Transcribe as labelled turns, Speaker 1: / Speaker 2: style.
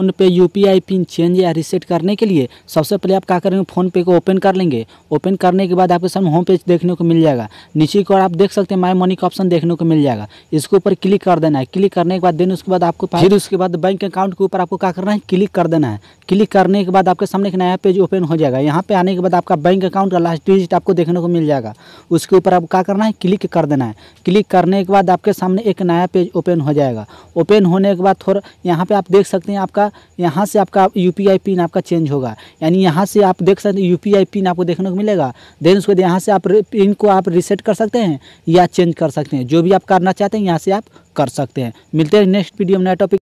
Speaker 1: phone पे U pin change या reset करने के लिए सबसे पहले आप क्या करेंगे फ़ोन पे को ओपन कर लेंगे ओपन करने के बाद आपके सामने होम पेज देखने को मिल जाएगा नीचे की ओर आप देख सकते हैं माई मनी का ऑप्शन देखने को मिल जाएगा इसके ऊपर क्लिक कर देना है क्लिक करने के बाद देन उसके बाद आपको फिर उसके बाद बैंक अकाउंट के ऊपर आपको क्या करना है क्लिक कर देना है क्लिक करने के बाद आपके सामने एक नया पेज ओपन हो जाएगा यहाँ पे आने के बाद आपका बैंक अकाउंट का लास्ट डिजिट आपको देखने को मिल जाएगा उसके ऊपर आपको क्या करना है क्लिक कर देना है क्लिक करने के बाद आपके सामने एक नया पेज ओपन हो जाएगा ओपन होने के बाद थोड़ा यहाँ पर आप देख सकते हैं आपका होगा यहाँ से आपका यू पिन आपका चेंज होगा यानी यहाँ से आप देख सकते हैं यू पिन आपको देखने को मिलेगा देन उसके बाद यहाँ से आप पिन को आप रिसेट कर सकते हैं या चेंज कर सकते हैं जो भी आप करना चाहते हैं यहाँ से आप कर सकते हैं मिलते हैं नेक्स्ट वीडियो में नया टॉपिक